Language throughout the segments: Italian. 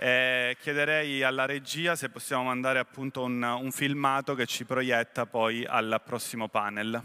Eh, chiederei alla regia se possiamo mandare appunto un, un filmato che ci proietta poi al prossimo panel.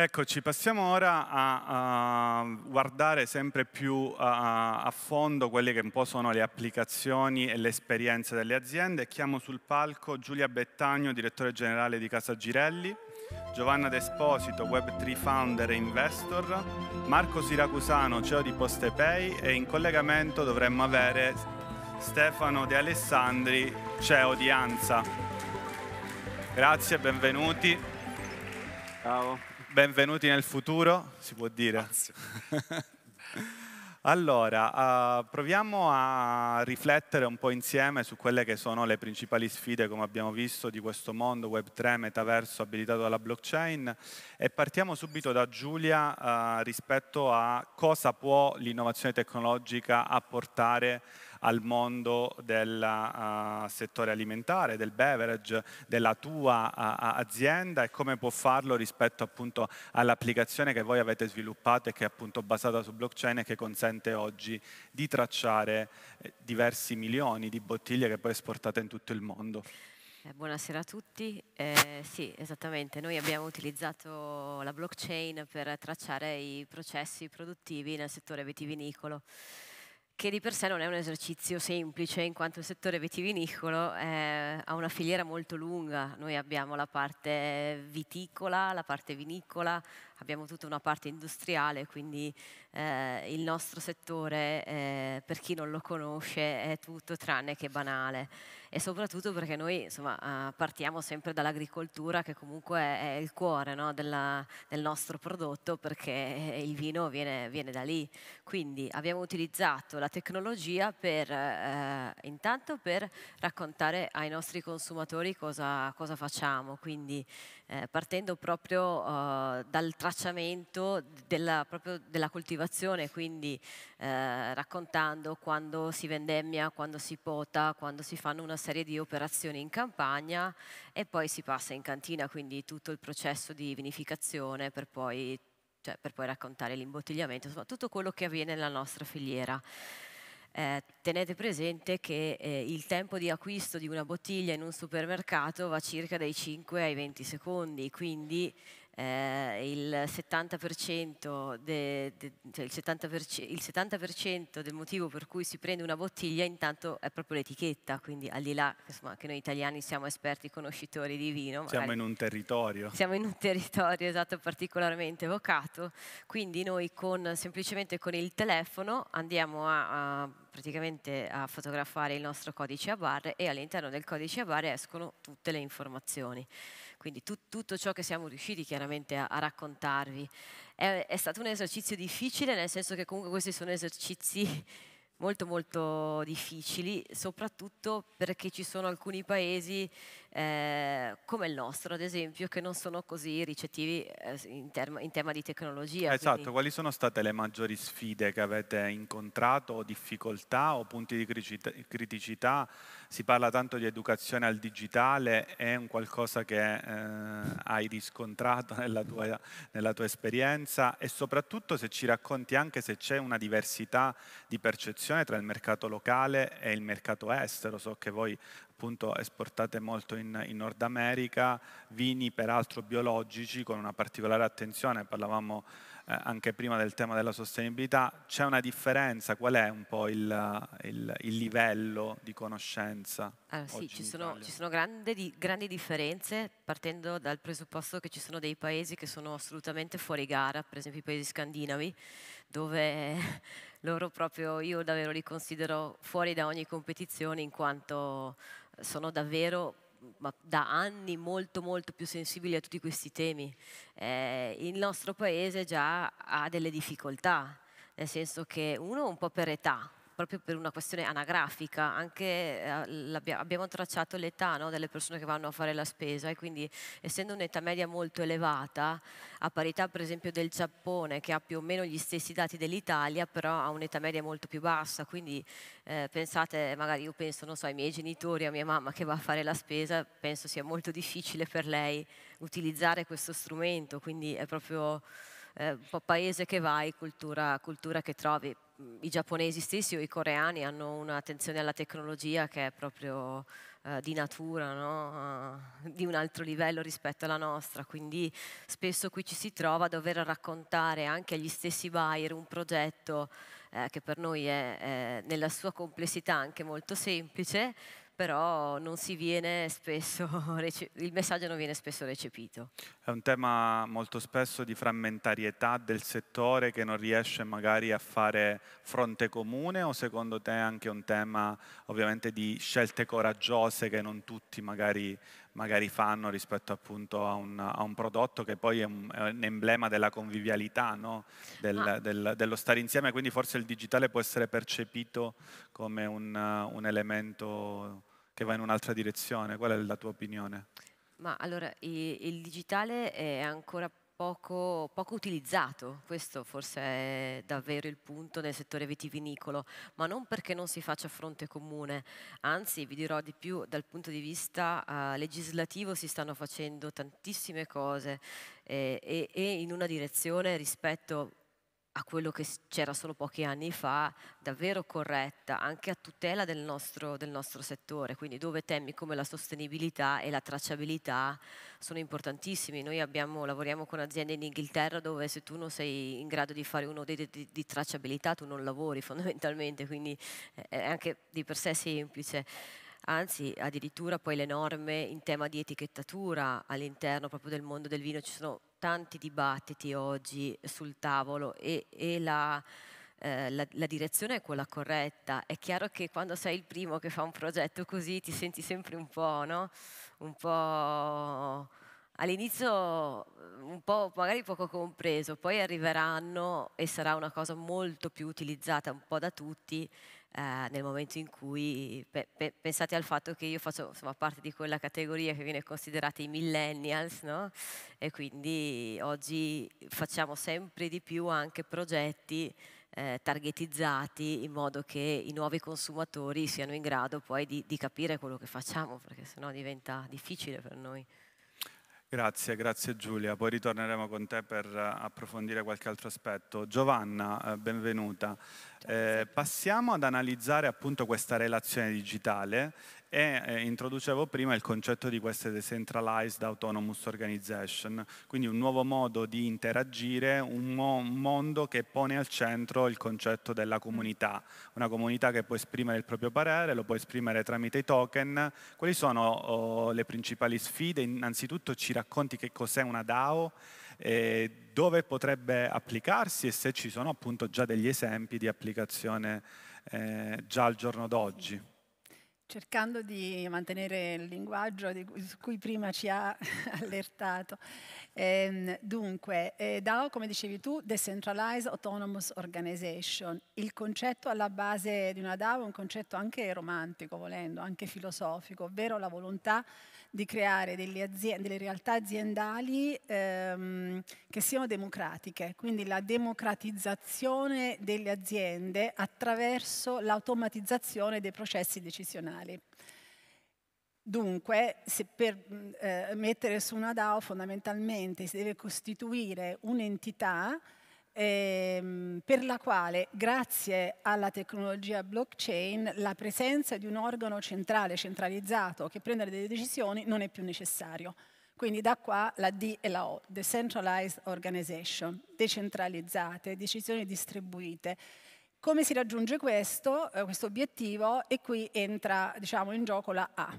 Eccoci, passiamo ora a, a guardare sempre più a, a, fondo quelle che un po' sono le applicazioni e le esperienze delle aziende. Chiamo sul palco Giulia Bettagno, direttore generale di Casa Girelli, Giovanna Desposito, Web3 founder e investor, Marco Siracusano, CEO di Postepay e in collegamento dovremmo avere Stefano De Alessandri, CEO di Anza. Grazie, benvenuti. Ciao benvenuti nel futuro, si può dire. allora, uh, proviamo a riflettere un po' insieme su quelle che sono le principali sfide, come abbiamo visto, di questo mondo Web3, metaverso abilitato dalla blockchain e partiamo subito da Giulia uh, rispetto a cosa può l'innovazione tecnologica apportare al mondo del uh, ah, settore alimentare, del beverage, della tua uh, azienda e come può farlo rispetto appunto all'applicazione che voi avete sviluppato e che è appunto basata su blockchain e che consente oggi di tracciare eh, diversi milioni di bottiglie che poi esportate in tutto il mondo. Eh, buonasera a tutti. Eh, sì, esattamente. Noi abbiamo utilizzato la blockchain per tracciare i processi produttivi nel settore vitivinicolo che di per sé non è un esercizio semplice, in quanto il settore vitivinicolo eh, ha una filiera molto lunga. Noi abbiamo la parte viticola, la parte vinicola, abbiamo tutta una parte industriale, quindi eh, il nostro settore, eh, per chi non lo conosce, è tutto tranne che banale. E soprattutto perché noi insomma, eh, partiamo sempre dall'agricoltura, che comunque è il cuore no, della, del nostro prodotto, perché eh, il vino viene, viene, da lì. Quindi abbiamo utilizzato la tecnologia per, eh, intanto per raccontare ai nostri consumatori cosa, cosa facciamo. Quindi, eh, partendo proprio eh, dal tracciamento della, della coltivazione, quindi eh, raccontando quando si vendemmia, quando si pota, quando si fanno una serie di operazioni in campagna e poi si passa in cantina, quindi tutto il processo di vinificazione per poi, cioè, per poi raccontare l'imbottigliamento, insomma tutto quello che avviene nella nostra filiera. Eh, tenete presente che eh, il tempo di acquisto di una bottiglia in un supermercato va circa dai 5 ai 20 secondi, quindi eh, il 70%, de, de, cioè il, 70%, il 70 del motivo per cui si prende una bottiglia intanto è proprio l'etichetta, quindi al di là insomma, che noi italiani siamo esperti conoscitori di vino. Siamo in un territorio. Siamo in un territorio, esatto, particolarmente evocato, quindi noi con, semplicemente con il telefono andiamo a, a praticamente a fotografare il nostro codice a barre e all'interno del codice a barre escono tutte le informazioni. Quindi tu, tutto ciò che siamo riusciti chiaramente a, a raccontarvi. È, è stato un esercizio difficile nel senso che comunque questi sono esercizi molto molto difficili, soprattutto perché ci sono alcuni paesi eh, come il nostro, ad esempio, che non sono così ricettivi eh, in, term- in, tema di tecnologia. Esatto, quindi... quali sono state le maggiori sfide che avete incontrato o difficoltà o punti di criticità, criticità? Si parla tanto di educazione al digitale, è un qualcosa che eh, hai riscontrato nella tua, nella tua esperienza e soprattutto se ci racconti anche se c'è una diversità di percezione tra il mercato locale e il mercato estero. So che voi appunto esportate molto in, in Nord America, vini peraltro biologici con una particolare attenzione, parlavamo eh, anche prima del tema della sostenibilità, c'è una differenza, qual è un po' il, il, il livello di conoscenza? Allora, sì, ci sono, ci sono grandi, di, grandi differenze partendo dal presupposto che ci sono dei paesi che sono assolutamente fuori gara, per esempio i paesi scandinavi, dove loro proprio io davvero li considero fuori da ogni competizione in quanto sono davvero ma da anni molto molto più sensibili a tutti questi temi. Eh, il nostro paese già ha delle difficoltà, nel senso che uno un po' per età, proprio per una questione anagrafica, anche eh, abbiamo tracciato l'età no, delle persone che vanno a fare la spesa e quindi essendo un'età media molto elevata, a parità per esempio del Giappone che ha più o meno gli stessi dati dell'Italia, però ha un'età media molto più bassa, quindi eh, pensate, magari io penso, non so, ai miei genitori, a mia mamma che va a fare la spesa, penso sia molto difficile per lei utilizzare questo strumento, quindi è proprio eh, paese che vai, cultura, cultura che trovi i giapponesi stessi o i coreani hanno un'attenzione alla tecnologia che è proprio eh, di natura, no? uh, di un altro livello rispetto alla nostra, quindi spesso qui ci si trova a dover raccontare anche agli stessi buyer un progetto eh, che per noi è, è nella sua complessità anche molto semplice, però non si viene spesso, il messaggio non viene spesso recepito. È un tema molto spesso di frammentarietà del settore che non riesce magari a fare fronte comune o secondo te è anche un tema ovviamente di scelte coraggiose che non tutti magari, magari fanno rispetto appunto a un, a un, prodotto che poi è un, è un emblema della convivialità, no? del, ah. del, dello stare insieme, quindi forse il digitale può essere percepito come un, un elemento che va in un'altra direzione. Qual è la tua opinione? Ma allora, il digitale è ancora Poco, poco, utilizzato, questo forse è davvero il punto nel settore vitivinicolo, ma non perché non si faccia fronte comune, anzi vi dirò di più, dal punto di vista uh, legislativo si stanno facendo tantissime cose eh, e, e in una direzione rispetto a quello che c'era solo pochi anni fa, davvero corretta, anche a tutela del nostro, del nostro, settore, quindi dove temi come la sostenibilità e la tracciabilità sono importantissimi. Noi abbiamo, lavoriamo con aziende in Inghilterra dove se tu non sei in grado di fare uno dei di, di tracciabilità tu non lavori fondamentalmente, quindi eh, è anche di per sé semplice anzi addirittura poi le norme in tema di etichettatura all'interno proprio del mondo del vino ci sono tanti dibattiti oggi sul tavolo e, e la, eh, la, la, direzione è quella corretta. È chiaro che quando sei il primo che fa un progetto così ti senti sempre un po', no? Un po' all'inizio eh, un po' magari poco compreso, poi arriveranno e sarà una cosa molto più utilizzata un po' da tutti eh, nel momento in cui pe pe pensate al fatto che io faccio insomma, parte di quella categoria che viene considerata i millennials, no? e quindi oggi facciamo sempre di più anche progetti eh, targetizzati in modo che i nuovi consumatori siano in grado poi di, di capire quello che facciamo, perché sennò diventa difficile per noi. Grazie, grazie Giulia. Poi ritorneremo con te per eh, approfondire qualche altro aspetto. Giovanna, eh, benvenuta. Eh, passiamo ad analizzare appunto questa relazione digitale e eh, introducevo prima il concetto di queste decentralized autonomous organization, quindi un nuovo modo di interagire, un, mo- un, mondo che pone al centro il concetto della comunità, una comunità che può esprimere il proprio parere, lo può esprimere tramite i token. Quali sono oh, le principali sfide? Innanzitutto ci racconti che cos'è una DAO, eh, dove potrebbe applicarsi e se ci sono appunto già degli esempi di applicazione eh, già al giorno d'oggi cercando di mantenere il linguaggio cui, su cui prima ci ha allertato. Ehm, dunque, eh, DAO, come dicevi tu, Decentralized Autonomous Organization. Il concetto alla base di una DAO è un concetto anche romantico, volendo, anche filosofico, ovvero la volontà di creare delle, aziende, delle realtà aziendali ehm, che siano democratiche, quindi la democratizzazione delle aziende attraverso l'automatizzazione dei processi decisionali. Dunque, se per eh, mettere su una DAO fondamentalmente si deve costituire un'entità ehm, per la quale, grazie alla tecnologia blockchain, la presenza di un organo centrale, centralizzato, che prende delle decisioni non è più necessario. Quindi da qua la D e la O, Decentralized Organization, decentralizzate, decisioni distribuite. Come si raggiunge questo, eh, questo obiettivo? E qui entra diciamo, in gioco la A,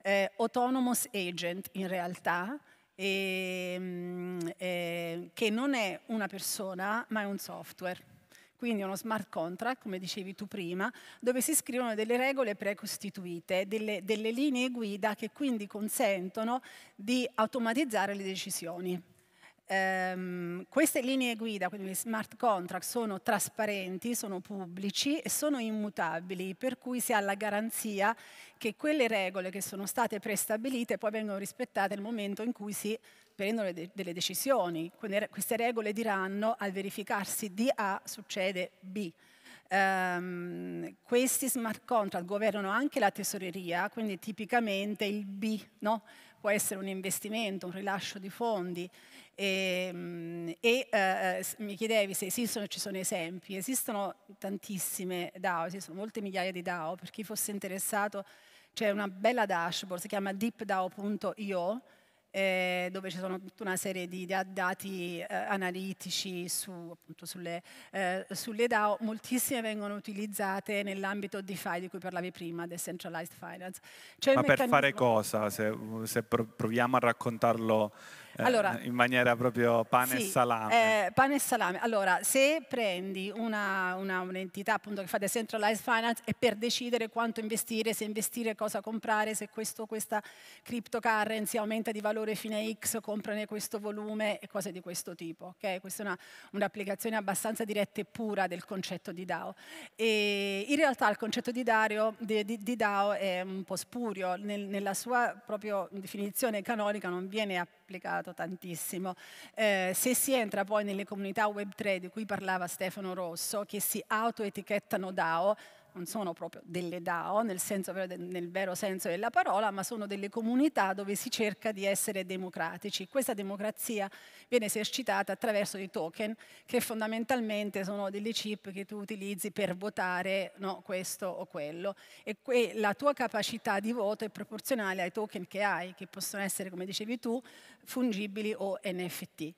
eh, Autonomous Agent in realtà, e, ehm, eh, che non è una persona ma è un software. Quindi uno smart contract, come dicevi tu prima, dove si scrivono delle regole precostituite, delle, delle linee guida che quindi consentono di automatizzare le decisioni. Um, queste linee guida, quindi gli smart contract, sono trasparenti, sono pubblici e sono immutabili, per cui si ha la garanzia che quelle regole che sono state prestabilite poi vengono rispettate nel momento in cui si prendono de delle decisioni. Quindi, queste regole diranno al verificarsi di A succede B. Um, questi smart contract governano anche la tesoreria, quindi tipicamente il B no? può essere un investimento, un rilascio di fondi, e, ehm, e eh, mi chiedevi se esistono e ci sono esempi. Esistono tantissime DAO, esistono molte migliaia di DAO. Per chi fosse interessato c'è una bella dashboard, si chiama deepdao.io, eh, dove ci sono tutta una serie di dati eh, analitici su, appunto, sulle, eh, sulle, DAO, moltissime vengono utilizzate nell'ambito DeFi di cui parlavi prima, Decentralized Finance. C'è Ma per fare cosa? Se, se proviamo a raccontarlo eh, allora, in maniera proprio pane sì, e salame. Eh, pane e salame. Allora, se prendi un'entità appunto che fa decentralized finance è per decidere quanto investire, se investire, cosa comprare, se questo, questa cryptocurrency aumenta di valore fine X, comprane questo volume e cose di questo tipo. Okay? Questa è un'applicazione abbastanza diretta e pura del concetto di DAO. E in realtà il concetto di, Dario, di, di, di DAO è un po' spurio, Nel, nella sua proprio definizione canonica non viene applicato applicato tantissimo. Eh, se si entra poi nelle comunità Web3 di cui parlava Stefano Rosso, che si autoetichettano DAO, non sono proprio delle DAO nel, senso, nel, vero senso della parola, ma sono delle comunità dove si cerca di essere democratici. Questa democrazia viene esercitata attraverso dei token che fondamentalmente sono delle chip che tu utilizzi per votare no, questo o quello e que la tua capacità di voto è proporzionale ai token che hai, che possono essere, come dicevi tu, fungibili o NFT.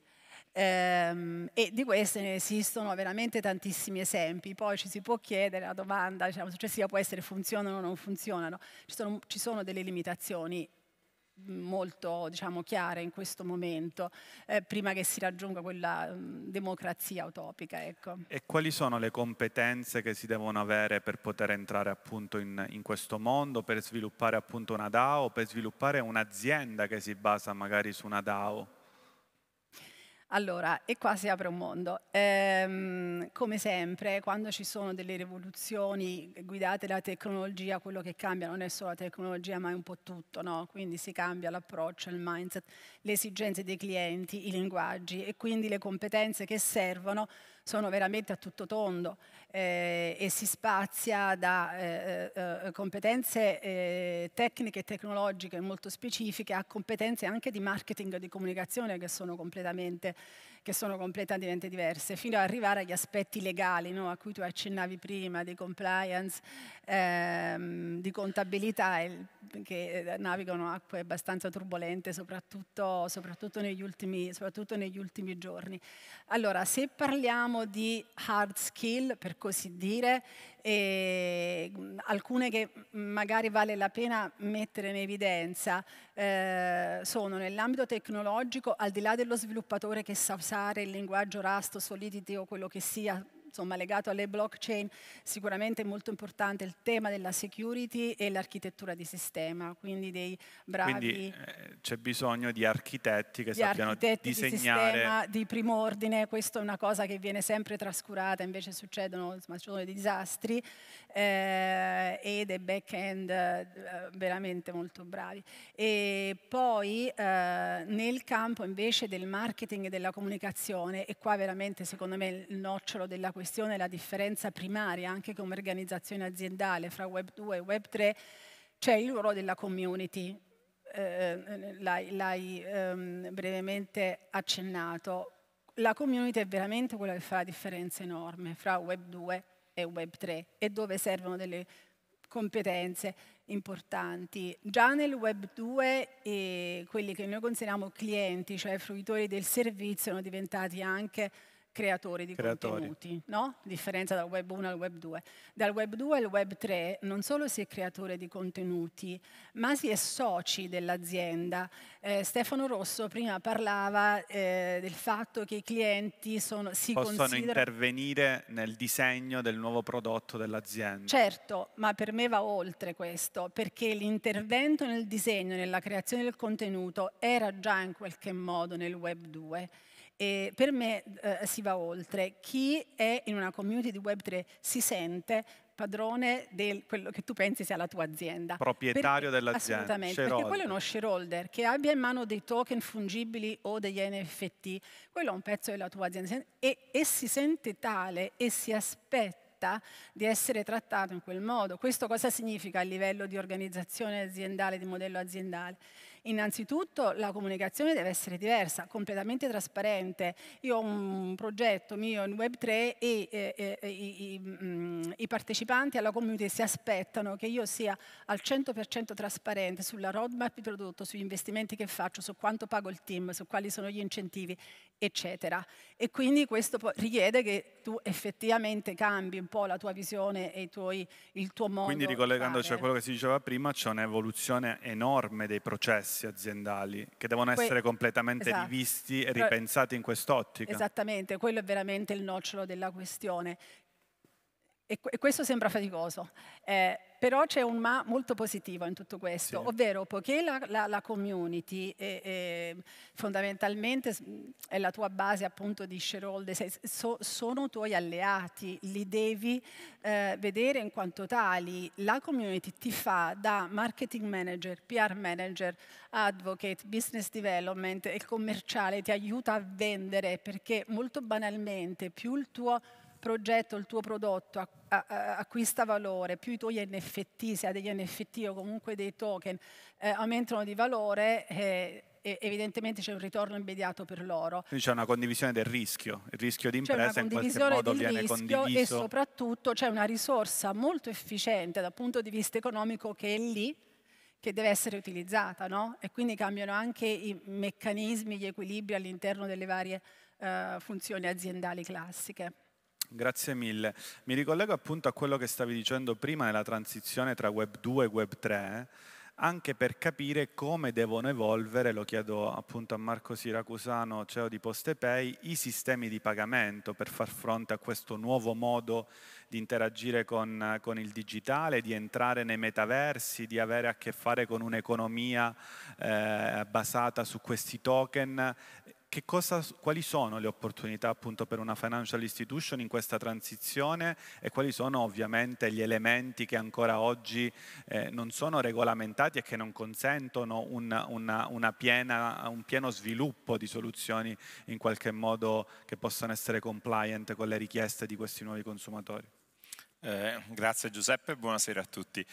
Ehm, e di queste ne esistono veramente tantissimi esempi. Poi ci si può chiedere la domanda diciamo, successiva può essere funzionano o non funzionano. Ci sono, ci sono delle limitazioni mm, molto diciamo, chiare in questo momento, eh, prima che si raggiunga quella mh, mm, democrazia utopica. Ecco. E quali sono le competenze che si devono avere per poter entrare appunto in, in questo mondo, per sviluppare appunto una DAO, per sviluppare un'azienda che si basa magari su una DAO? Allora, e qua si apre un mondo. Ehm, come sempre, quando ci sono delle rivoluzioni guidate dalla tecnologia, quello che cambia non è solo la tecnologia, ma è un po' tutto, no? Quindi si cambia l'approccio, il mindset, le esigenze dei clienti, i linguaggi e quindi le competenze che servono sono veramente a tutto tondo eh, e si spazia da eh, eh, eh competenze eh, tecniche e tecnologiche molto specifiche a competenze anche di marketing e di comunicazione che sono completamente che sono completamente diverse, fino ad arrivare agli aspetti legali no? a cui tu accennavi prima, di compliance, ehm, di contabilità, che eh, navigano acque abbastanza turbolente, soprattutto, soprattutto, negli ultimi, soprattutto negli ultimi giorni. Allora, se parliamo di hard skill, per così dire, e alcune che magari vale la pena mettere in evidenza eh, sono nell'ambito tecnologico, al di là dello sviluppatore che sa usare il linguaggio rasto, solidity o quello che sia insomma, legato alle blockchain, sicuramente è molto importante il tema della security e l'architettura di sistema, quindi dei bravi... Quindi eh, c'è bisogno di architetti che di sappiano architetti disegnare... Di, sistema, di primo ordine, questa è una cosa che viene sempre trascurata, invece succedono, insomma, sono dei disastri eh, e dei back-end eh, veramente molto bravi. E poi eh, nel campo invece del marketing e della comunicazione, e qua veramente secondo me il nocciolo della questione è la differenza primaria anche come organizzazione aziendale fra Web 2 e Web 3, c'è il ruolo della community. Eh, l'hai, l'hai ehm, brevemente accennato. La community è veramente quella che fa la differenza enorme fra Web 2 e Web 3 e dove servono delle competenze importanti. Già nel Web 2 eh, quelli che noi consideriamo clienti, cioè fruitori del servizio, sono diventati anche creatori di creatori. contenuti, no? differenza dal web 1 al web 2. Dal web 2 al web 3 non solo si è creatore di contenuti, ma si è soci dell'azienda. Eh, Stefano Rosso prima parlava eh, del fatto che i clienti sono, si possono considerano... intervenire nel disegno del nuovo prodotto dell'azienda. Certo, ma per me va oltre questo, perché l'intervento nel disegno, nella creazione del contenuto era già in qualche modo nel web 2 e per me eh, si va oltre. Chi è in una community di Web3 si sente padrone di quello che tu pensi sia la tua azienda. Proprietario perché, dell'azienda. Assolutamente, shareholder. perché quello è uno shareholder che abbia in mano dei token fungibili o degli NFT, quello è un pezzo della tua azienda e, e si sente tale e si aspetta di essere trattato in quel modo. Questo cosa significa a livello di organizzazione aziendale, di modello aziendale? Innanzitutto la comunicazione deve essere diversa, completamente trasparente. Io ho un progetto mio in Web3 e eh, eh, i, i, mm, i, partecipanti alla community si aspettano che io sia al 100% trasparente sulla roadmap di prodotto, sugli investimenti che faccio, su quanto pago il team, su quali sono gli incentivi, eccetera. E quindi questo richiede che tu effettivamente cambi un po' la tua visione e tuoi, il tuo modo. Quindi ricollegandoci a quello che si diceva prima, c'è un'evoluzione enorme dei processi processi aziendali che devono essere que completamente esatto. rivisti e ripensati in quest'ottica. Esattamente, quello è veramente il nocciolo della questione. E, questo sembra faticoso, eh, però c'è un ma molto positivo in tutto questo, sì. ovvero poiché la, la, la community è, è fondamentalmente è la tua base appunto di shareholders, so, sono tuoi alleati, li devi eh, vedere in quanto tali. La community ti fa da marketing manager, PR manager, advocate, business development e commerciale, ti aiuta a vendere perché molto banalmente più il tuo progetto, il tuo prodotto acquista valore, più i tuoi NFT, se hai degli NFT o comunque dei token, eh, aumentano di valore, eh, evidentemente c'è un ritorno immediato per loro. Quindi c'è una condivisione del rischio, il rischio di impresa in qualche modo viene condiviso. E soprattutto c'è una risorsa molto efficiente dal punto di vista economico che è lì, che deve essere utilizzata, no? E quindi cambiano anche i meccanismi, gli equilibri all'interno delle varie uh, funzioni aziendali classiche. Grazie mille. Mi ricollego appunto a quello che stavi dicendo prima nella transizione tra Web 2 e Web 3, eh? anche per capire come devono evolvere, lo chiedo appunto a Marco Siracusano, CEO di Postepay, i sistemi di pagamento per far fronte a questo nuovo modo di interagire con, con il digitale, di entrare nei metaversi, di avere a che fare con un'economia eh, basata su questi token cosa, quali sono le opportunità appunto per una financial institution in questa transizione e quali sono ovviamente gli elementi che ancora oggi eh, non sono regolamentati e che non consentono un, una, una piena, un pieno sviluppo di soluzioni in qualche modo che possano essere compliant con le richieste di questi nuovi consumatori. Eh, grazie Giuseppe, buonasera a tutti.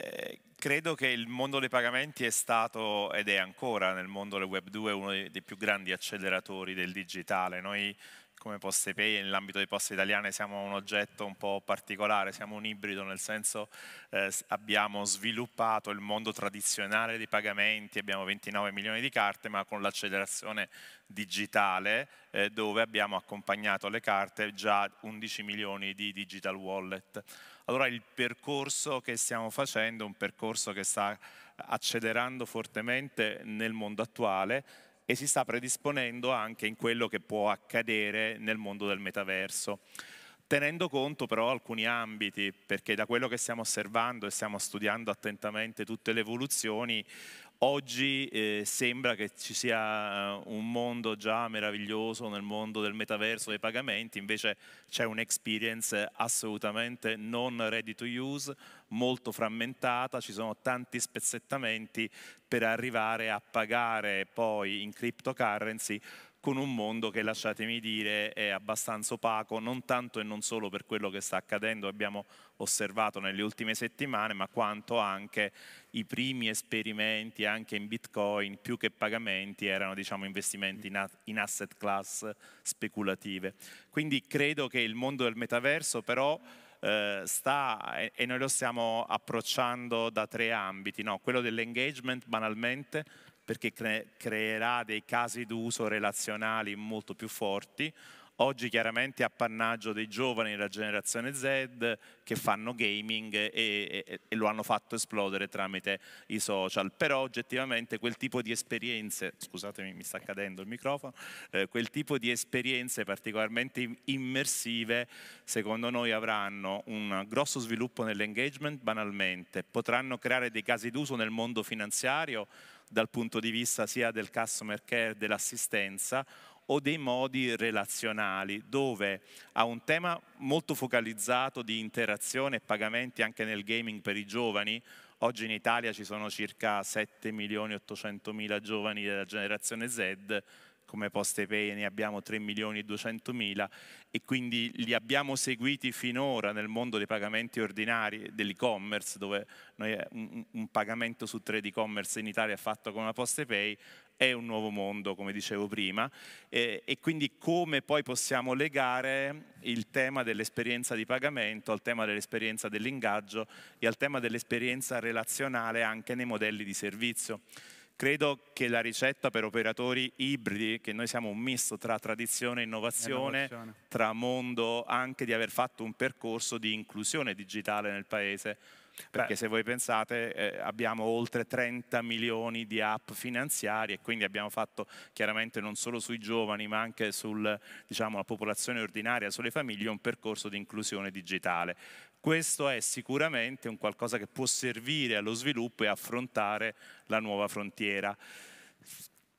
Eh, credo che il mondo dei pagamenti è stato ed è ancora nel mondo del Web 2 uno dei, dei più grandi acceleratori del digitale. Noi come Poste Pay nell'ambito dei Poste Italiane siamo un oggetto un po' particolare, siamo un ibrido nel senso eh, abbiamo sviluppato il mondo tradizionale dei pagamenti, abbiamo 29 milioni di carte ma con l'accelerazione digitale eh, dove abbiamo accompagnato le carte già 11 milioni di digital wallet. Allora il percorso che stiamo facendo è un percorso che sta accelerando fortemente nel mondo attuale e si sta predisponendo anche in quello che può accadere nel mondo del metaverso tenendo conto però alcuni ambiti, perché da quello che stiamo osservando e stiamo studiando attentamente tutte le evoluzioni, Oggi eh, sembra che ci sia eh, un mondo già meraviglioso nel mondo del metaverso dei pagamenti, invece c'è un'experience assolutamente non ready to use, molto frammentata, ci sono tanti spezzettamenti per arrivare a pagare poi in cryptocurrency con un mondo che, lasciatemi dire, è abbastanza opaco, non tanto e non solo per quello che sta accadendo, abbiamo osservato nelle ultime settimane, ma quanto anche i primi esperimenti anche in Bitcoin, più che pagamenti, erano diciamo, investimenti in, a- in asset class speculative. Quindi credo che il mondo del metaverso però... Uh, sta e noi lo stiamo approcciando da tre ambiti, no? quello dell'engagement banalmente, perché cre- creerà dei casi d'uso relazionali molto più forti. Oggi chiaramente appannaggio dei giovani della generazione Z che fanno gaming e, e, e lo hanno fatto esplodere tramite i social, però oggettivamente quel tipo di esperienze, scusatemi mi sta cadendo il microfono, eh, quel tipo di esperienze particolarmente immersive secondo noi avranno un grosso sviluppo nell'engagement banalmente, potranno creare dei casi d'uso nel mondo finanziario dal punto di vista sia del customer care, dell'assistenza o dei modi relazionali, dove a un tema molto focalizzato di interazione e pagamenti anche nel gaming per i giovani, oggi in Italia ci sono circa 7 milioni 800 mila giovani della generazione Z, come pay ne abbiamo 3 milioni e 200 mila e quindi li abbiamo seguiti finora nel mondo dei pagamenti ordinari dell'e-commerce dove noi, un, un, pagamento su tre di e-commerce in Italia fatto con la pay è un nuovo mondo, come dicevo prima, e, e, quindi come poi possiamo legare il tema dell'esperienza di pagamento al tema dell'esperienza dell'ingaggio e al tema dell'esperienza relazionale anche nei modelli di servizio. Credo che la ricetta per operatori ibridi, che noi siamo un misto tra tradizione e innovazione, innovazione, tra mondo anche di aver fatto un percorso di inclusione digitale nel paese, perché Beh. se voi pensate eh, abbiamo oltre 30 milioni di app finanziarie e quindi abbiamo fatto chiaramente non solo sui giovani ma anche sulla diciamo, popolazione ordinaria, sulle famiglie, un percorso di inclusione digitale. Questo è sicuramente un qualcosa che può servire allo sviluppo e affrontare la nuova frontiera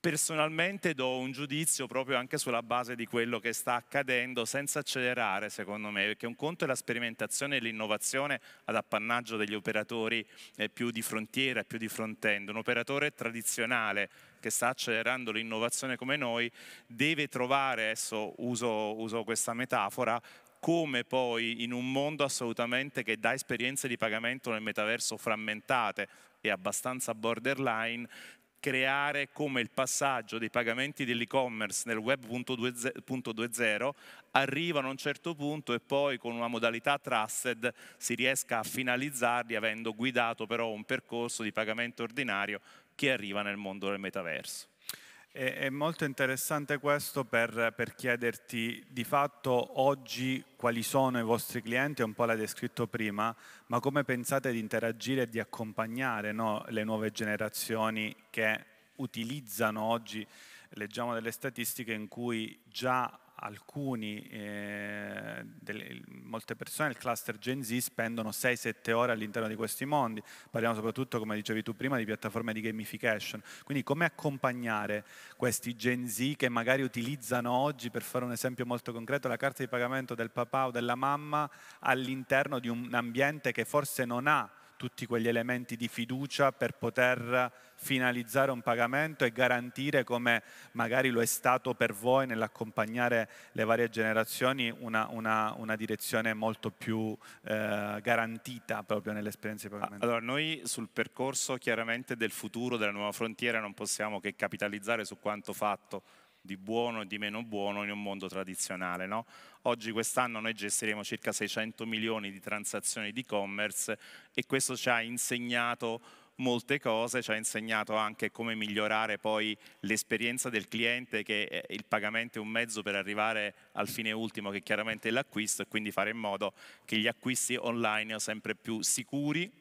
personalmente do un giudizio proprio anche sulla base di quello che sta accadendo senza accelerare secondo me, perché un conto è la sperimentazione e l'innovazione ad appannaggio degli operatori eh, più di frontiera, più di front-end, un operatore tradizionale che sta accelerando l'innovazione come noi deve trovare, adesso uso, uso questa metafora, come poi in un mondo assolutamente che dà esperienze di pagamento nel metaverso frammentate e abbastanza borderline, creare come il passaggio dei pagamenti dell'e-commerce nel web 2.0 arrivano a un certo punto e poi con una modalità trusted si riesca a finalizzarli avendo guidato però un percorso di pagamento ordinario che arriva nel mondo del metaverso è, è molto interessante questo per, per, chiederti di fatto oggi quali sono i vostri clienti, un po' l'hai descritto prima, ma come pensate di interagire e di accompagnare no, le nuove generazioni che utilizzano oggi, leggiamo delle statistiche in cui già alcuni, eh, delle, molte persone del cluster Gen Z spendono 6-7 ore all'interno di questi mondi, parliamo soprattutto, come dicevi tu prima, di piattaforme di gamification, quindi come accompagnare questi Gen Z che magari utilizzano oggi, per fare un esempio molto concreto, la carta di pagamento del papà o della mamma all'interno di un ambiente che forse non ha tutti quegli elementi di fiducia per poter finalizzare un pagamento e garantire, come magari lo è stato per voi nell'accompagnare le varie generazioni, una, una, una direzione molto più eh, garantita proprio nell'esperienza di ah, pagamento? Allora, noi sul percorso chiaramente del futuro della nuova frontiera non possiamo che capitalizzare su quanto fatto di buono e di meno buono in un mondo tradizionale. No? Oggi quest'anno noi gestiremo circa 600 milioni di transazioni di e-commerce e questo ci ha insegnato molte cose, ci ha insegnato anche come migliorare poi l'esperienza del cliente, che eh, il pagamento è un mezzo per arrivare al fine ultimo che chiaramente è l'acquisto e quindi fare in modo che gli acquisti online siano sempre più sicuri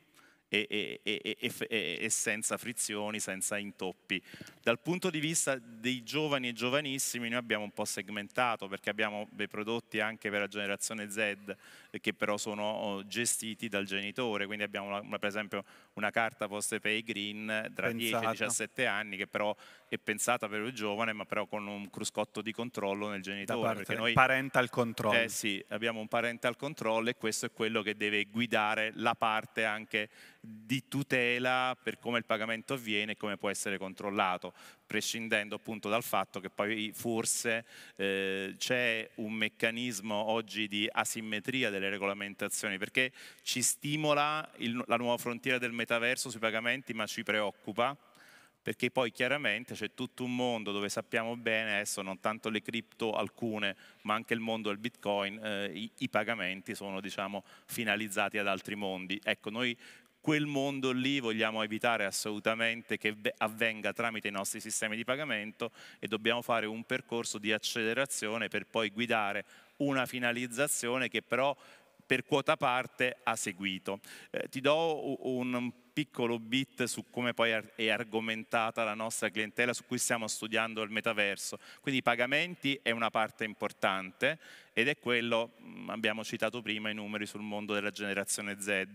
e, e, e, e, senza frizioni, senza intoppi. Dal punto di vista dei giovani e giovanissimi noi abbiamo un po' segmentato perché abbiamo dei prodotti anche per la generazione Z che però sono oh, gestiti dal genitore, quindi abbiamo una, per esempio una carta post pay green tra Pensato. 10 e 17 anni che però e pensata per il giovane, ma però con un cruscotto di controllo nel genitore. Perché noi, parental control. Eh sì, abbiamo un parental control e questo è quello che deve guidare la parte anche di tutela per come il pagamento avviene e come può essere controllato, prescindendo appunto dal fatto che poi forse eh, c'è un meccanismo oggi di asimmetria delle regolamentazioni, perché ci stimola il, la nuova frontiera del metaverso sui pagamenti, ma ci preoccupa perché poi chiaramente c'è tutto un mondo dove sappiamo bene adesso non tanto le cripto alcune, ma anche il mondo del bitcoin, eh, i, i, pagamenti sono diciamo, finalizzati ad altri mondi. Ecco, noi quel mondo lì vogliamo evitare assolutamente che avvenga tramite i nostri sistemi di pagamento e dobbiamo fare un percorso di accelerazione per poi guidare una finalizzazione che però per quota parte ha seguito. Eh, ti do un, un piccolo bit su come poi è argomentata la nostra clientela su cui stiamo studiando il metaverso. Quindi i pagamenti è una parte importante ed è quello, mm, abbiamo citato prima i numeri sul mondo della generazione Z,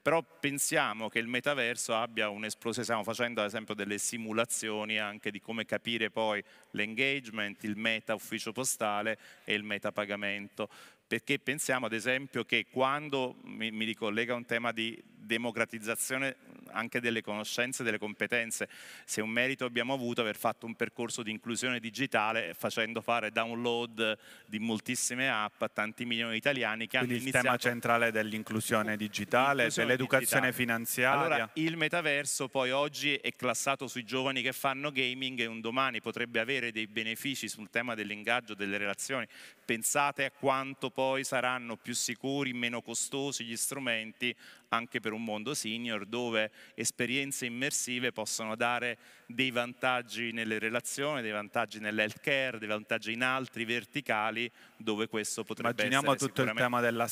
però pensiamo che il metaverso abbia un'esplosione, stiamo facendo ad esempio delle simulazioni anche di come capire poi l'engagement, il meta ufficio postale e il meta pagamento perché pensiamo ad esempio che quando, mi, mi ricollega a un tema di democratizzazione anche delle conoscenze e delle competenze, se un merito abbiamo avuto aver fatto un percorso di inclusione digitale facendo fare download di moltissime app a tanti milioni di italiani che Quindi hanno iniziato... il tema centrale dell'inclusione digitale, dell'educazione finanziaria. Allora, il metaverso poi oggi è classato sui giovani che fanno gaming e un domani potrebbe avere dei benefici sul tema dell'ingaggio, delle relazioni. Pensate a quanto poi saranno più sicuri, meno costosi gli strumenti anche per un mondo senior dove esperienze immersive possono dare dei vantaggi nelle relazioni, dei vantaggi nell'healthcare, dei vantaggi in altri verticali dove questo potrebbe Immaginiamo essere Immaginiamo tutto il tema della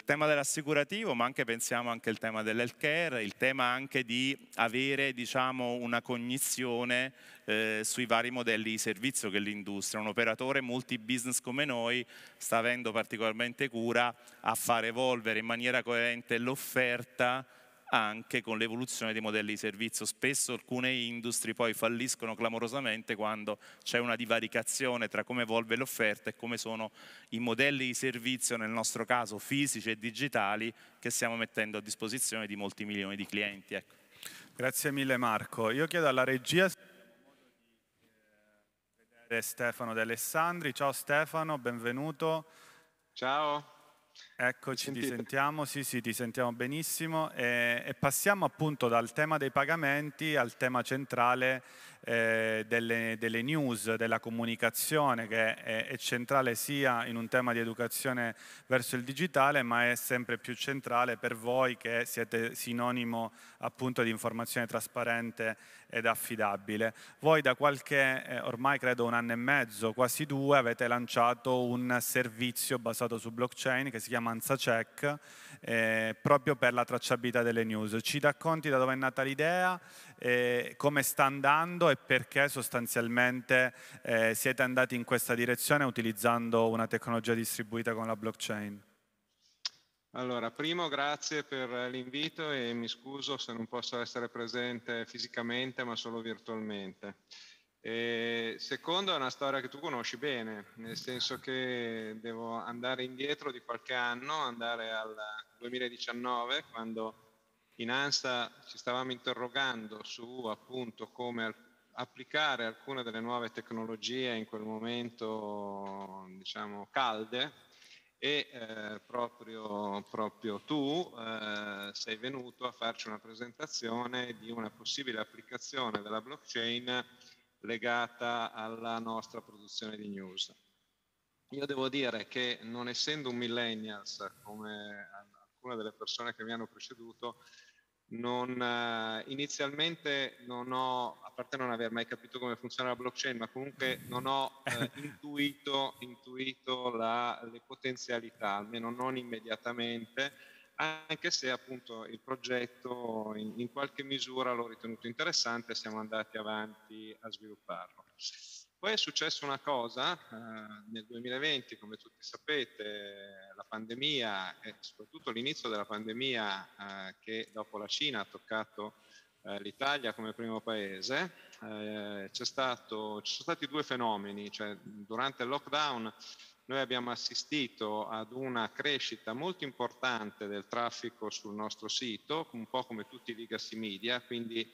il tema dell'assicurativo, ma anche pensiamo anche al tema dell'healthcare, il tema anche di avere diciamo, una cognizione eh, sui vari modelli di servizio che l'industria, un operatore multi-business come noi sta avendo particolarmente cura a far evolvere in maniera coerente l'offerta anche con l'evoluzione dei modelli di servizio. Spesso alcune industrie poi falliscono clamorosamente quando c'è una divaricazione tra come evolve l'offerta e come sono i modelli di servizio, nel nostro caso fisici e digitali, che stiamo mettendo a disposizione di molti milioni di clienti. Ecco. Grazie mille Marco. Io chiedo alla regia se vedere Stefano De Alessandri. Ciao Stefano, benvenuto. Ciao. Eccoci, ti sentiamo, sì sì, ti sentiamo benissimo e, e, passiamo appunto dal tema dei pagamenti al tema centrale eh, delle, delle, news, della comunicazione che è, è, centrale sia in un tema di educazione verso il digitale ma è sempre più centrale per voi che siete sinonimo appunto di informazione trasparente ed affidabile. Voi da qualche, eh, ormai credo un anno e mezzo, quasi due, avete lanciato un servizio basato su blockchain che si chiama ManzaCheck eh, proprio per la tracciabilità delle news. Ci racconti da dove è nata l'idea, eh, come sta andando e perché sostanzialmente eh, siete andati in questa direzione utilizzando una tecnologia distribuita con la blockchain? Allora, primo grazie per l'invito e mi scuso se non posso essere presente fisicamente ma solo virtualmente. E secondo è una storia che tu conosci bene, nel senso che devo andare indietro di qualche anno, andare al 2019, quando in ANSA ci stavamo interrogando su appunto come applicare alcune delle nuove tecnologie in quel momento diciamo calde e eh, proprio, proprio, tu eh, sei venuto a farci una presentazione di una possibile applicazione della blockchain legata alla nostra produzione di news. Io devo dire che non essendo un millennials come alcune delle persone che mi hanno preceduto, non, eh, inizialmente non ho, a parte non aver mai capito come funziona la blockchain, ma comunque non ho eh, intuito, intuito la, le potenzialità, almeno non immediatamente anche se appunto il progetto in, in qualche misura l'ho ritenuto interessante e siamo andati avanti a svilupparlo. Poi è successa una cosa, eh, nel 2020 come tutti sapete la pandemia e soprattutto l'inizio della pandemia eh, che dopo la Cina ha toccato eh, l'Italia come primo paese, eh, stato, ci sono stati due fenomeni, cioè durante il lockdown noi abbiamo assistito ad una crescita molto importante del traffico sul nostro sito, un po' come tutti i legacy media, quindi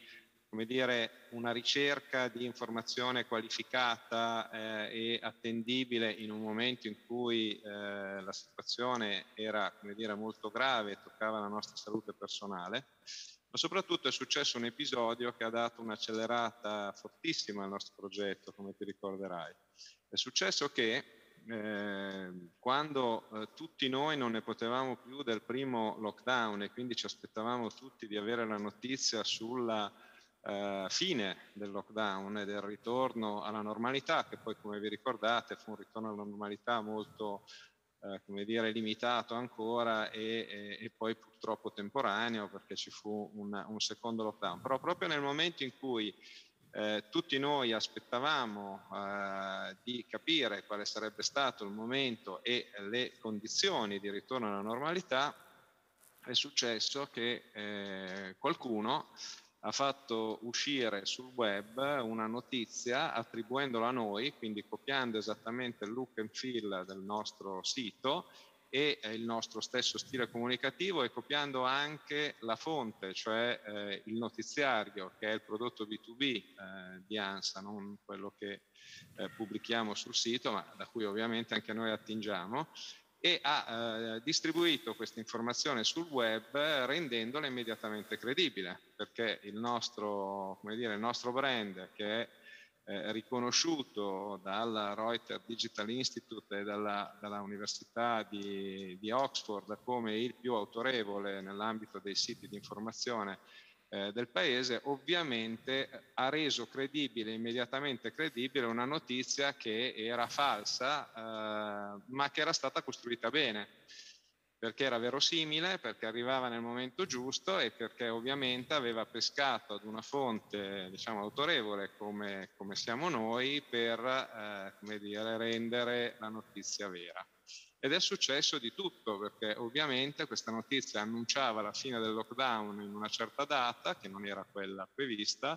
come dire, una ricerca di informazione qualificata eh, e attendibile in un momento in cui eh, la situazione era come dire, molto grave e toccava la nostra salute personale, ma soprattutto è successo un episodio che ha dato un'accelerata fortissima al nostro progetto, come ti ricorderai. È successo che Ehm, quando eh, tutti noi non ne potevamo più del primo lockdown e quindi ci aspettavamo tutti di avere la notizia sulla eh, fine del lockdown e del ritorno alla normalità, che poi come vi ricordate fu un ritorno alla normalità molto eh, come dire, limitato ancora e, e, e, poi purtroppo temporaneo perché ci fu un, un secondo lockdown. Però proprio nel momento in cui eh, tutti noi aspettavamo eh, di capire quale sarebbe stato il momento e le condizioni di ritorno alla normalità, è successo che eh, qualcuno ha fatto uscire sul web una notizia attribuendola a noi, quindi copiando esattamente il look and feel del nostro sito e eh, il nostro stesso stile comunicativo e copiando anche la fonte, cioè eh, il notiziario, che è il prodotto B2B eh, di ANSA, non quello che eh, pubblichiamo sul sito, ma da cui ovviamente anche noi attingiamo, e ha eh, distribuito questa informazione sul web rendendola immediatamente credibile, perché il nostro, dire, il nostro brand, che è eh, riconosciuto dalla Reuters Digital Institute e dalla, dalla Università di, di, Oxford come il più autorevole nell'ambito dei siti di informazione eh, del paese, ovviamente ha reso credibile, immediatamente credibile, una notizia che era falsa eh, ma che era stata costruita bene perché era verosimile, perché arrivava nel momento giusto e perché ovviamente aveva pescato ad una fonte diciamo, autorevole come, come siamo noi per eh, come dire, rendere la notizia vera. Ed è successo di tutto, perché ovviamente questa notizia annunciava la fine del lockdown in una certa data, che non era quella prevista,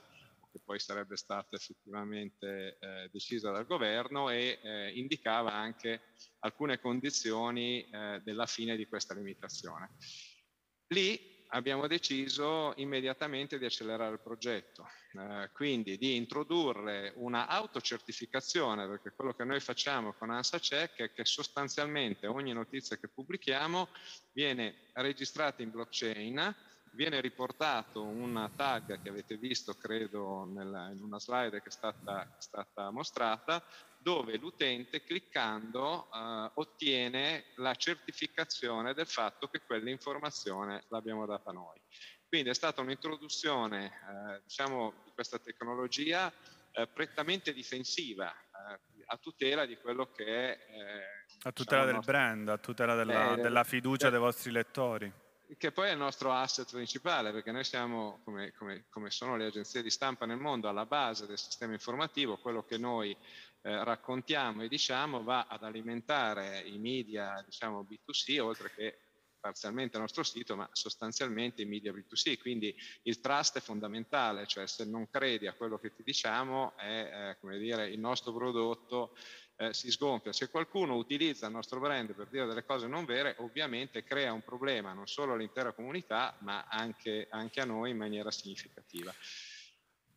che poi sarebbe stata effettivamente eh, decisa dal governo e eh, indicava anche alcune condizioni eh, della fine di questa limitazione. Lì abbiamo deciso immediatamente di accelerare il progetto, eh, quindi di introdurre una autocertificazione, perché quello che noi facciamo con ANSA Check è che sostanzialmente ogni notizia che pubblichiamo viene registrata in blockchain viene riportato un tag che avete visto, credo, nella, in una slide che è stata, stata mostrata, dove l'utente cliccando eh, ottiene la certificazione del fatto che quell'informazione l'abbiamo data noi. Quindi è stata un'introduzione eh, diciamo, di questa tecnologia eh, prettamente difensiva eh, a tutela di quello che è... Eh, a tutela diciamo, del nostro... brand, a tutela della, eh, della fiducia dei vostri lettori che poi è il nostro asset principale, perché noi siamo, come, come, come, sono le agenzie di stampa nel mondo, alla base del sistema informativo, quello che noi eh, raccontiamo e diciamo va ad alimentare i media diciamo, B2C, oltre che parzialmente il nostro sito, ma sostanzialmente i media B2C, quindi il trust è fondamentale, cioè se non credi a quello che ti diciamo è eh, come dire, il nostro prodotto eh, si sgonfia. Se qualcuno utilizza il nostro brand per dire delle cose non vere, ovviamente crea un problema non solo all'intera comunità, ma anche, anche a noi in maniera significativa.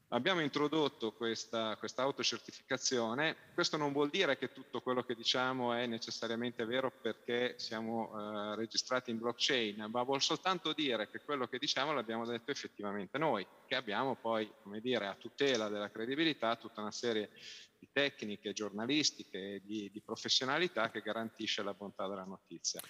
Abbiamo introdotto questa, questa, autocertificazione, questo non vuol dire che tutto quello che diciamo è necessariamente vero perché siamo eh, registrati in blockchain, ma vuol soltanto dire che quello che diciamo l'abbiamo detto effettivamente noi, che abbiamo poi, come dire, a tutela della credibilità tutta una serie di tecniche giornalistiche e di, di, professionalità che garantisce la bontà della notizia.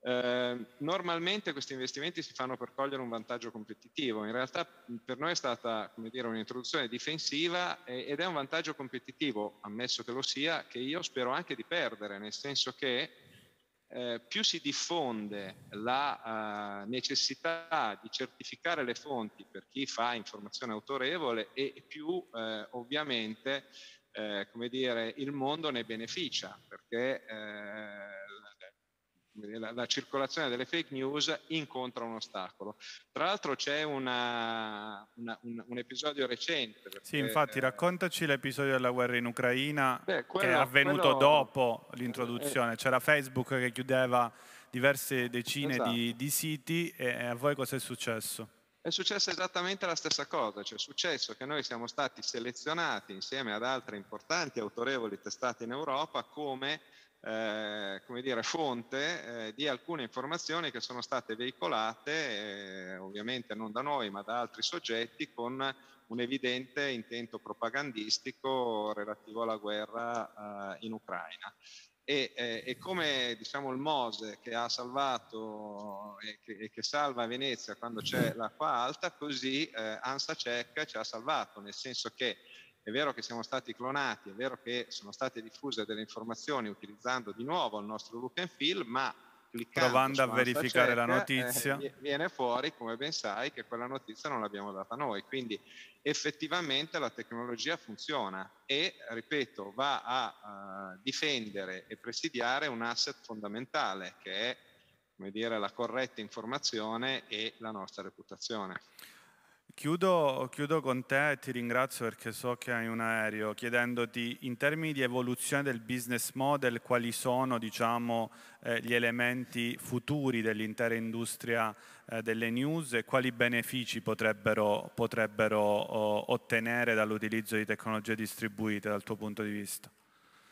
Eh, normalmente questi investimenti si fanno per cogliere un vantaggio competitivo, in realtà per noi è stata come dire, un'introduzione difensiva ed è un vantaggio competitivo, ammesso che lo sia, che io spero anche di perdere, nel senso che eh, più si diffonde la eh, necessità di certificare le fonti per chi fa informazione autorevole e più eh, ovviamente eh, come dire, il mondo ne beneficia perché eh, la, la, circolazione delle fake news incontra un ostacolo. Tra l'altro c'è una, una, un, un, episodio recente. Perché, sì, infatti, eh, raccontaci l'episodio della guerra in Ucraina beh, quello, che è avvenuto quello, dopo eh, l'introduzione. C'era Facebook che chiudeva diverse decine esatto. di, di siti e a voi cosa è successo? È successa esattamente la stessa cosa, cioè è successo che noi siamo stati selezionati insieme ad altre importanti autorevoli testate in Europa come, eh, come dire, fonte eh, di alcune informazioni che sono state veicolate, eh, ovviamente non da noi ma da altri soggetti, con un evidente intento propagandistico relativo alla guerra eh, in Ucraina. E, eh, e, come diciamo il Mose che ha salvato e eh, che, e che salva Venezia quando c'è l'acqua alta, così eh, Ansa Cech ci ha salvato, nel senso che è vero che siamo stati clonati, è vero che sono state diffuse delle informazioni utilizzando di nuovo il nostro look and feel, ma cliccando provando a verificare la eh, notizia eh, viene fuori come ben sai che quella notizia non l'abbiamo data noi quindi effettivamente la tecnologia funziona e ripeto va a uh, difendere e presidiare un asset fondamentale che è come dire la corretta informazione e la nostra reputazione Chiudo, chiudo, con te e ti ringrazio perché so che hai un aereo, chiedendoti in termini di evoluzione del business model quali sono diciamo, eh, gli elementi futuri dell'intera industria eh, delle news e quali benefici potrebbero, potrebbero oh, ottenere dall'utilizzo di tecnologie distribuite dal tuo punto di vista.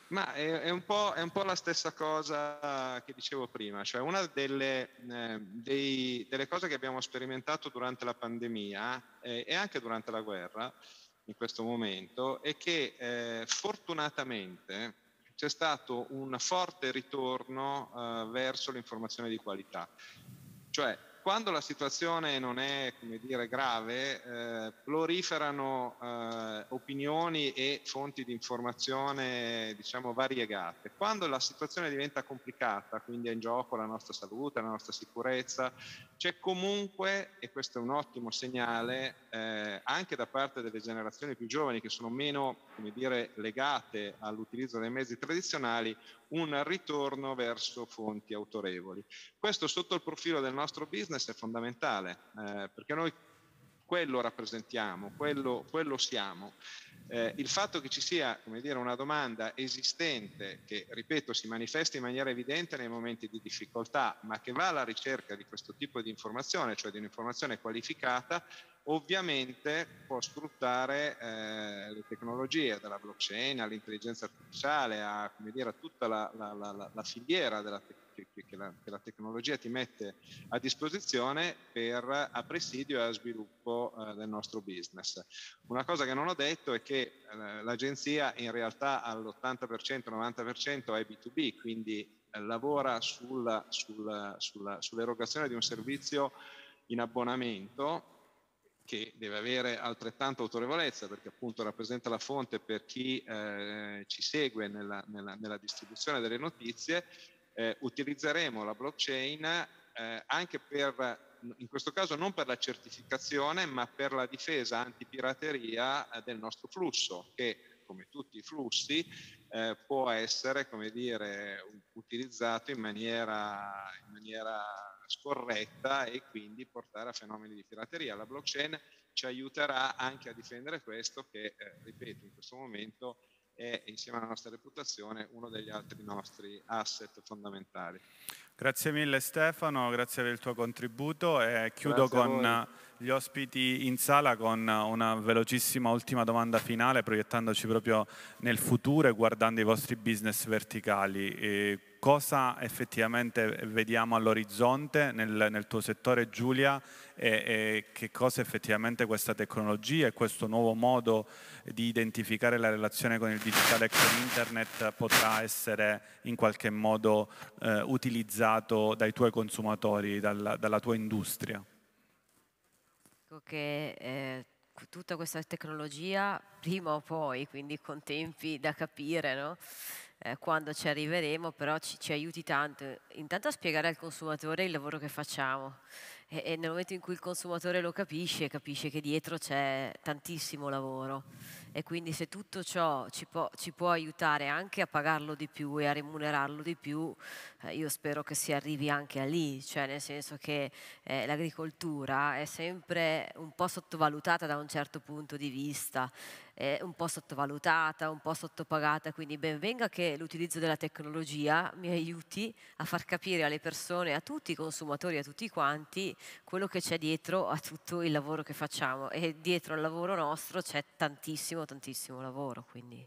Ma è, è, un è, un po', la stessa cosa che dicevo prima, cioè una delle, eh, dei, delle cose che abbiamo sperimentato durante la pandemia eh, e anche durante la guerra in questo momento è che eh, fortunatamente c'è stato un forte ritorno eh, verso l'informazione di qualità. Cioè quando la situazione non è dire, grave, eh, proliferano eh, opinioni e fonti di informazione diciamo, variegate. Quando la situazione diventa complicata, quindi è in gioco la nostra salute, la nostra sicurezza, c'è comunque, e questo è un ottimo segnale, eh, anche da parte delle generazioni più giovani che sono meno dire, legate all'utilizzo dei mezzi tradizionali, un ritorno verso fonti autorevoli. Questo sotto il profilo del nostro business è fondamentale eh, perché noi quello rappresentiamo, quello, quello siamo. Eh, il fatto che ci sia dire, una domanda esistente che, ripeto, si manifesta in maniera evidente nei momenti di difficoltà, ma che va alla ricerca di questo tipo di informazione, cioè di un'informazione qualificata, ovviamente può sfruttare eh, le tecnologie dalla blockchain all'intelligenza artificiale, a, dire, a tutta la, la, la, la filiera della tecnologia che, che, la, che, la, tecnologia ti mette a disposizione per, a presidio e a sviluppo eh, del nostro business. Una cosa che non ho detto è che eh, l'agenzia in realtà all'80%, 90% è B2B, quindi eh, lavora sulla, sulla, sulla, sull'erogazione di un servizio in abbonamento che deve avere altrettanta autorevolezza perché appunto rappresenta la fonte per chi eh, ci segue nella, nella, nella distribuzione delle notizie eh, utilizzeremo la blockchain eh, anche per, in questo caso non per la certificazione, ma per la difesa antipirateria eh, del nostro flusso, che come tutti i flussi eh, può essere dire, utilizzato in maniera, in maniera scorretta e quindi portare a fenomeni di pirateria. La blockchain ci aiuterà anche a difendere questo che, eh, ripeto, in questo momento è insieme alla nostra reputazione uno degli altri nostri asset fondamentali. Grazie mille Stefano, grazie per il tuo contributo e chiudo con gli ospiti in sala con una velocissima ultima domanda finale proiettandoci proprio nel futuro e guardando i vostri business verticali. E cosa effettivamente vediamo all'orizzonte nel, nel, tuo settore Giulia e, e, che cosa effettivamente questa tecnologia e questo nuovo modo di identificare la relazione con il digitale e con internet potrà essere in qualche modo eh, utilizzato dai tuoi consumatori, dalla, dalla tua industria? Ecco che, eh tutta questa tecnologia prima o poi, quindi con tempi da capire, no? eh, quando ci arriveremo, però ci, ci, aiuti tanto, intanto a spiegare al consumatore il lavoro che facciamo e, e nel momento in cui il consumatore lo capisce, capisce che dietro c'è tantissimo lavoro e quindi se tutto ciò ci può, ci può, aiutare anche a pagarlo di più e a remunerarlo di più, eh, io spero che si arrivi anche a lì, cioè nel senso che eh, l'agricoltura è sempre un po' sottovalutata da un certo punto di vista eh, un po' sottovalutata, un po' sottopagata, quindi benvenga che l'utilizzo della tecnologia mi aiuti a far capire alle persone, a tutti i consumatori, a tutti quanti, quello che c'è dietro a tutto il lavoro che facciamo e dietro al lavoro nostro c'è tantissimo, tantissimo lavoro. Quindi.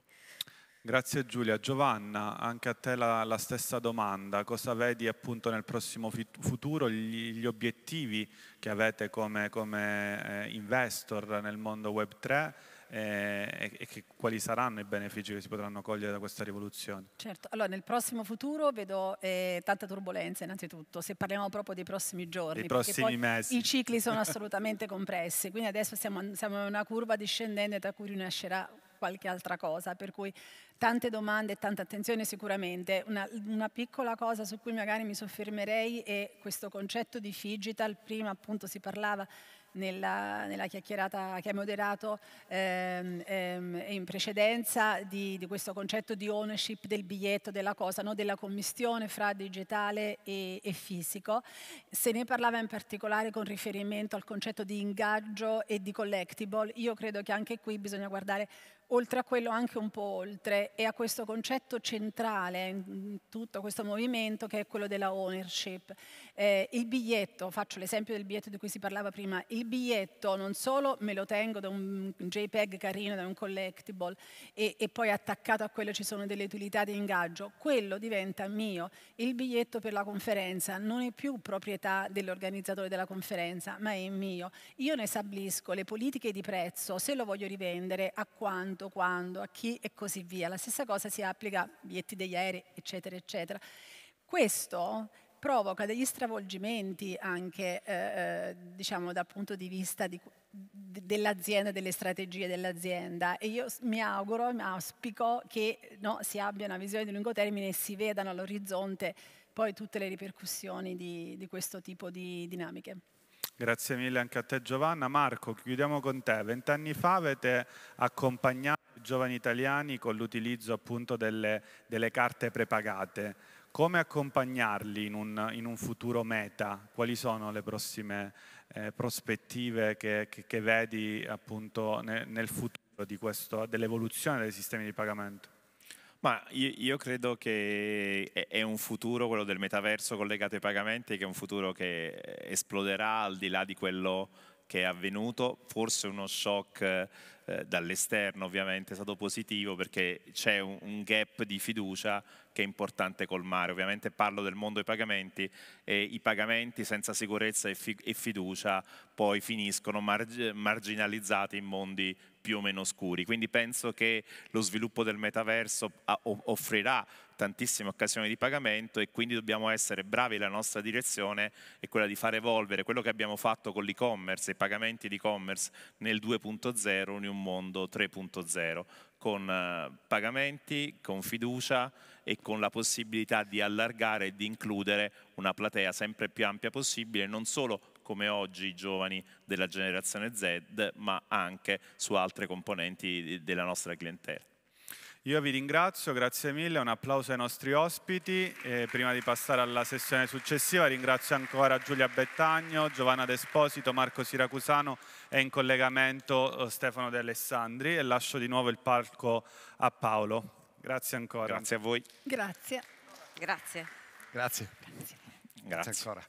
Grazie Giulia. Giovanna, anche a te la, la, stessa domanda. Cosa vedi appunto nel prossimo futuro, gli, gli obiettivi che avete come, come eh, investor nel mondo Web3? eh, e che, quali saranno i benefici che si potranno cogliere da questa rivoluzione? Certo, allora nel prossimo futuro vedo eh, tanta turbolenza innanzitutto, se parliamo proprio dei prossimi giorni, I prossimi mesi. i cicli sono assolutamente compressi, quindi adesso siamo, siamo in una curva discendente da cui rinascerà qualche altra cosa, per cui tante domande e tanta attenzione sicuramente. Una, una, piccola cosa su cui magari mi soffermerei è questo concetto di digital, prima appunto si parlava nella, nella chiacchierata che hai moderato ehm, ehm, in precedenza di, di, questo concetto di ownership del biglietto, della cosa, no? della commistione fra digitale e, e, fisico. Se ne parlava in particolare con riferimento al concetto di ingaggio e di collectible. Io credo che anche qui bisogna guardare oltre a quello anche un po' oltre e a questo concetto centrale in tutto questo movimento che è quello della ownership. Eh, il biglietto, faccio l'esempio del biglietto di cui si parlava prima, il biglietto non solo me lo tengo da un JPEG carino, da un collectible e, e poi attaccato a quello ci sono delle utilità di ingaggio, quello diventa mio. Il biglietto per la conferenza non è più proprietà dell'organizzatore della conferenza, ma è mio. Io ne stabilisco le politiche di prezzo, se lo voglio rivendere, a quanto quanto, quando, a chi e così via. La stessa cosa si applica a biglietti degli aerei, eccetera, eccetera. Questo provoca degli stravolgimenti anche eh, eh diciamo, dal punto di vista di, dell'azienda, delle strategie dell'azienda e io mi auguro, mi auspico che no, si abbia una visione di lungo termine e si vedano all'orizzonte poi tutte le ripercussioni di, di questo tipo di dinamiche. Grazie mille anche a te Giovanna. Marco, chiudiamo con te. Vent'anni fa avete accompagnato i giovani italiani con l'utilizzo appunto delle, delle, carte prepagate. Come accompagnarli in un, in un, futuro meta? Quali sono le prossime eh, prospettive che, che, che, vedi appunto nel, nel futuro dell'evoluzione dei sistemi di pagamento? Ma io, io, credo che è un futuro, quello del metaverso collegato ai pagamenti, che è un futuro che esploderà al di là di quello che è avvenuto, forse uno shock eh, eh, dall'esterno ovviamente è stato positivo perché c'è un, gap di fiducia che è importante colmare. Ovviamente parlo del mondo dei pagamenti e i pagamenti senza sicurezza e, e fiducia poi finiscono marg marginalizzati in mondi più o meno scuri. Quindi penso che lo sviluppo del metaverso offrirà tantissime occasioni di pagamento e quindi dobbiamo essere bravi, la nostra direzione è quella di far evolvere quello che abbiamo fatto con l'e-commerce, i pagamenti di e-commerce nel 2.0 in un un mondo 3.0 con eh, pagamenti, con fiducia e con la possibilità di allargare e di includere una platea sempre più ampia possibile, non solo come oggi i giovani della generazione Z, ma anche su altre componenti eh, della nostra clientela. Io vi ringrazio, grazie mille, un applauso ai nostri ospiti. E prima di passare alla sessione successiva ringrazio ancora Giulia Bettagno, Giovanna Desposito, Marco Siracusano e in collegamento eh, Stefano De Alessandri e lascio di nuovo il palco a Paolo. Grazie ancora. Grazie a voi. Grazie. Grazie. Grazie. Grazie, Grazie ancora.